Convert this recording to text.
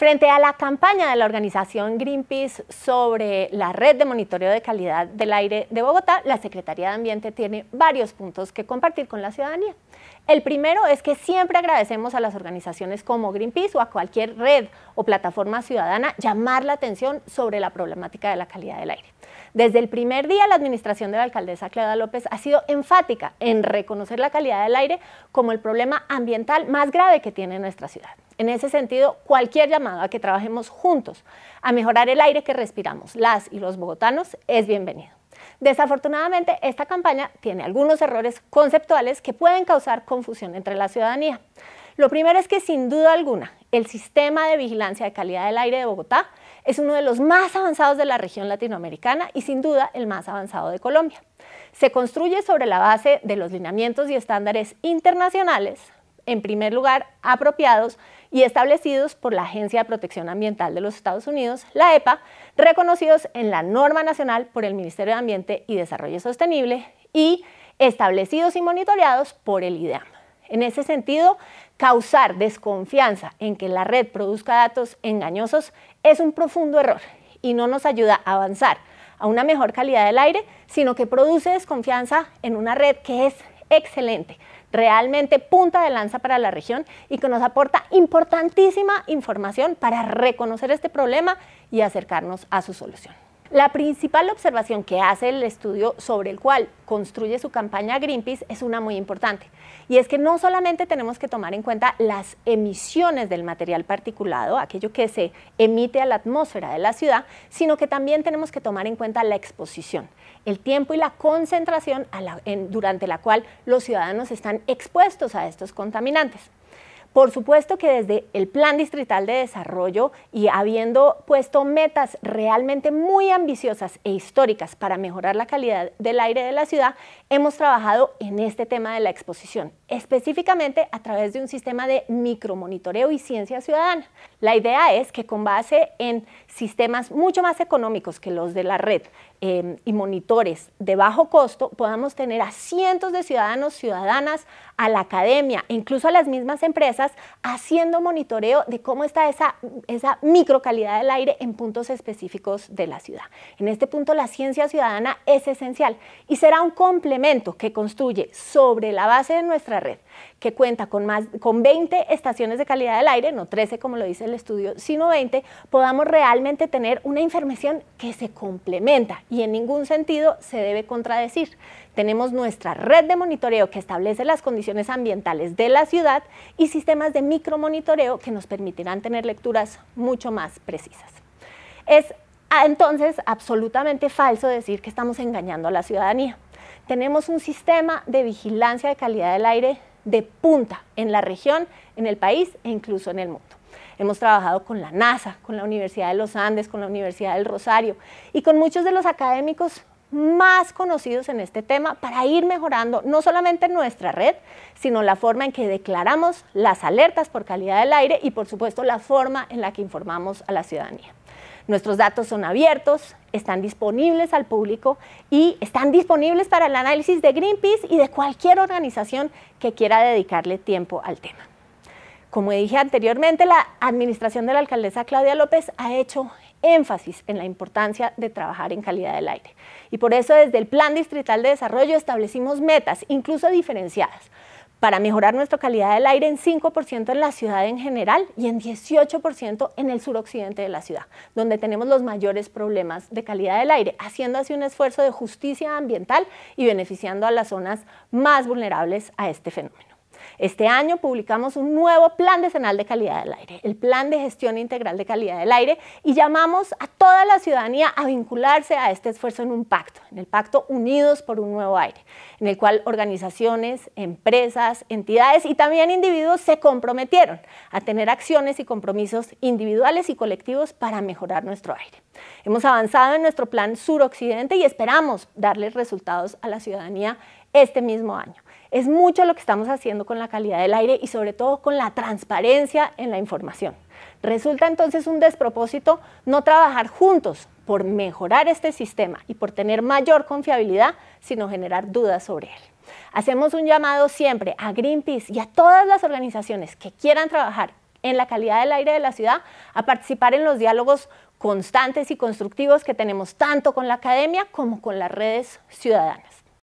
Frente a la campaña de la organización Greenpeace sobre la red de monitoreo de calidad del aire de Bogotá, la Secretaría de Ambiente tiene varios puntos que compartir con la ciudadanía. El primero es que siempre agradecemos a las organizaciones como Greenpeace o a cualquier red o plataforma ciudadana llamar la atención sobre la problemática de la calidad del aire. Desde el primer día, la administración de la alcaldesa Clara López ha sido enfática en reconocer la calidad del aire como el problema ambiental más grave que tiene nuestra ciudad. En ese sentido, cualquier llamado a que trabajemos juntos a mejorar el aire que respiramos las y los bogotanos es bienvenido. Desafortunadamente, esta campaña tiene algunos errores conceptuales que pueden causar confusión entre la ciudadanía. Lo primero es que sin duda alguna, el sistema de vigilancia de calidad del aire de Bogotá es uno de los más avanzados de la región latinoamericana y sin duda el más avanzado de Colombia. Se construye sobre la base de los lineamientos y estándares internacionales, en primer lugar apropiados y establecidos por la Agencia de Protección Ambiental de los Estados Unidos, la EPA, reconocidos en la norma nacional por el Ministerio de Ambiente y Desarrollo Sostenible y establecidos y monitoreados por el IDEAM. En ese sentido, causar desconfianza en que la red produzca datos engañosos es un profundo error y no nos ayuda a avanzar a una mejor calidad del aire, sino que produce desconfianza en una red que es excelente, realmente punta de lanza para la región y que nos aporta importantísima información para reconocer este problema y acercarnos a su solución. La principal observación que hace el estudio sobre el cual construye su campaña Greenpeace es una muy importante, y es que no solamente tenemos que tomar en cuenta las emisiones del material particulado, aquello que se emite a la atmósfera de la ciudad, sino que también tenemos que tomar en cuenta la exposición, el tiempo y la concentración durante la cual los ciudadanos están expuestos a estos contaminantes. Por supuesto que desde el Plan Distrital de Desarrollo y habiendo puesto metas realmente muy ambiciosas e históricas para mejorar la calidad del aire de la ciudad, hemos trabajado en este tema de la exposición, específicamente a través de un sistema de micromonitoreo y ciencia ciudadana. La idea es que con base en sistemas mucho más económicos que los de la red, Em, y monitores de bajo costo, podamos tener a cientos de ciudadanos, ciudadanas, a la academia, incluso a las mismas empresas, haciendo monitoreo de cómo está esa, esa micro calidad del aire en puntos específicos de la ciudad. En este punto, la ciencia ciudadana es esencial y será un complemento que construye sobre la base de nuestra red, que cuenta con, más, con 20 estaciones de calidad del aire, no 13 como lo dice el estudio, sino 20, podamos realmente tener una información que se complementa y en ningún sentido se debe contradecir. Tenemos nuestra red de monitoreo que establece las condiciones ambientales de la ciudad y sistemas de micromonitoreo que nos permitirán tener lecturas mucho más precisas. Es ah, entonces absolutamente falso decir que estamos engañando a la ciudadanía. Tenemos un sistema de vigilancia de calidad del aire de punta en la región, en el país e incluso en el mundo. Hemos trabajado con la NASA, con la Universidad de los Andes, con la Universidad del Rosario y con muchos de los académicos más conocidos en este tema para ir mejorando no solamente nuestra red, sino la forma en que declaramos las alertas por calidad del aire y por supuesto la forma en la que informamos a la ciudadanía. Nuestros datos son abiertos, están disponibles al público y están disponibles para el análisis de Greenpeace y de cualquier organización que quiera dedicarle tiempo al tema. Como dije anteriormente, la administración de la alcaldesa Claudia López ha hecho énfasis en la importancia de trabajar en calidad del aire. Y por eso desde el Plan Distrital de Desarrollo establecimos metas, incluso diferenciadas, para mejorar nuestra calidad del aire en 5% en la ciudad en general y en 18% en el suroccidente de la ciudad, donde tenemos los mayores problemas de calidad del aire, haciendo así un esfuerzo de justicia ambiental y beneficiando a las zonas más vulnerables a este fenómeno. Este año publicamos un nuevo plan decenal de calidad del aire, el plan de gestión integral de calidad del aire, y llamamos a toda la ciudadanía a vincularse a este esfuerzo en un pacto, en el pacto Unidos por un Nuevo Aire, en el cual organizaciones, empresas, entidades y también individuos se comprometieron a tener acciones y compromisos individuales y colectivos para mejorar nuestro aire. Hemos avanzado en nuestro plan suroccidente y esperamos darles resultados a la ciudadanía este mismo año. Es mucho lo que estamos haciendo con la calidad del aire y sobre todo con la transparencia en la información. Resulta entonces un despropósito no trabajar juntos por mejorar este sistema y por tener mayor confiabilidad, sino generar dudas sobre él. Hacemos un llamado siempre a Greenpeace y a todas las organizaciones que quieran trabajar en la calidad del aire de la ciudad a participar en los diálogos constantes y constructivos que tenemos tanto con la academia como con las redes ciudadanas.